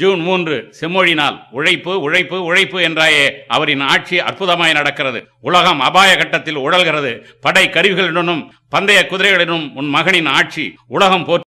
June மூன்று செம்மொழி நாள் உழைப்பு உழைப்பு உழைப்பு என்றாயே அவரின் ஆட்சி அற்புதமாய் நடக்கிறது உலகம் அபாய கட்டத்தில் உழல்கிறது படை கருவிகளுடனும் பந்தய குதிரைகளிடனும் உன் மகனின் ஆட்சி உலகம் போற்று